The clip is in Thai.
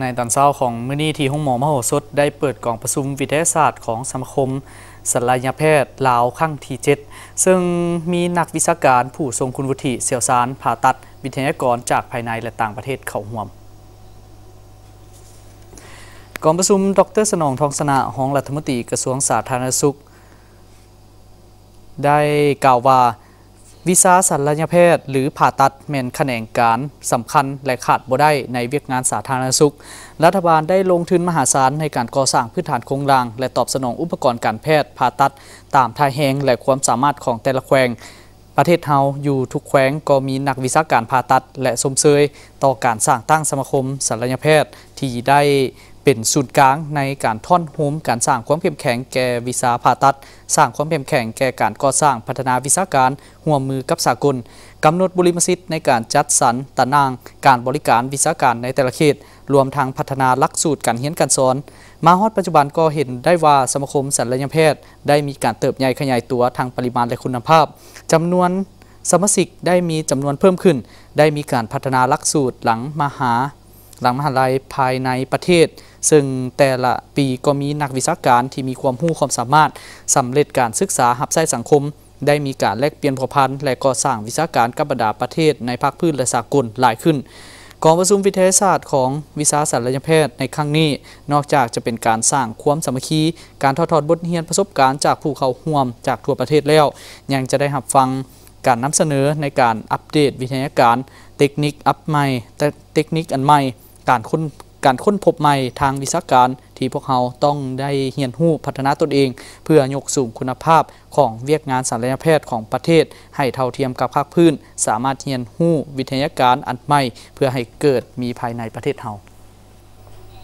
ในตอนเช้าของมื้อนี้ที่ห้องหมอมโหสถได้เปิดกล่องประชุมวิทยาศาสตร์ของสมาคมศัลยแพทย์ลาวข้งทีเจ็ดซึ่งมีนักวิชาการผู้ทรงคุณวุฒิเสี่ยวสารผ่าตัดวิทยากรจากภายในและต่างประเทศเข้าห่วม กองประชุมดร สนองทองสนะห้องรัฐมนตรีกระทรวงสาธารณสุข ได้กล่าวว่าวิชาศัลยแพทย์หรือผ่าตัดแมนแขนงการสำคัญและขาดบ่ได้ในเวียกงานสาธารณสุข รัฐบาลได้ลงทุนมหาศาลในการก่อสร้างพื้นฐานโครงร่างและตอบสนองอุปกรณ์การแพทย์ผ่าตัดตามท่าแหงและความสามารถของแต่ละแขวง ประเทศเฮาอยู่ทุกแขวงก็มีนักวิชาการผ่าตัดและสมเสยต่อการสร้างตั้งสมาคมศัลยแพทย์ที่ได้เป็นศูนย์กลางในการท่อนหุ้มการสร้างความเข้มแข็งแก่วิสาผ่าตัดสร้างความเข้มแข็งแก่การก่อสร้างพัฒนาวิสาการห่วมมือกับสากลกำหนดบุริมสิทธิ์ในการจัดสรรตานางการบริการวิสาการในแต่ละเขต รวมทางพัฒนาลักสูตรการเฮียนการสอนมาฮอดปัจจุบันก็เห็นได้ว่าสมาคมศัลยแพทย์ได้มีการเติบใหญ่ขยายตัวทางปริมาณและคุณภาพจำนวนสมาชิกได้มีจำนวนเพิ่มขึ้น ได้มีการพัฒนาลักสูตรหลังมหาหลังมหาลัยภายในประเทศ ซึ่งแต่ละปีก็มีนักวิชาการที่มีความรู้ความสามารถสำเร็จการศึกษาหับใส้สังคม ได้มีการแลกเปลี่ยนผพันธ์และก่อสร้างวิชาการกับบรรดาประเทศ ในภาคพื้นและสากลหลายขึ้น กองประชุมวิทยาศาสตร์ของวิชาสัตยแพทย์ในครั้งนี้ นอกจากจะเป็นการสร้างความสามัคคี การทอดทอดบทเรียนประสบการณ์จากผู้เข้าห่วมจากทั่วประเทศแล้ว ยังจะได้หับฟังการนำเสนอในการอัปเดต วิทยาการเทคนิคอัพใหม่เทคนิคอันใหม่การค้นการค้นพบใหม่ทางวิชาการที่พวกเราต้องได้เรียนรู้พัฒนาตนเอง เพื่อยกสูงคุณภาพของเวียกงานสัลยแพทย์ของประเทศ ให้เท่าเทียมกับภาคพื้น สามารถเรียนรู้วิทยาการอันใหม่ เพื่อให้เกิดมีภายในประเทศเรา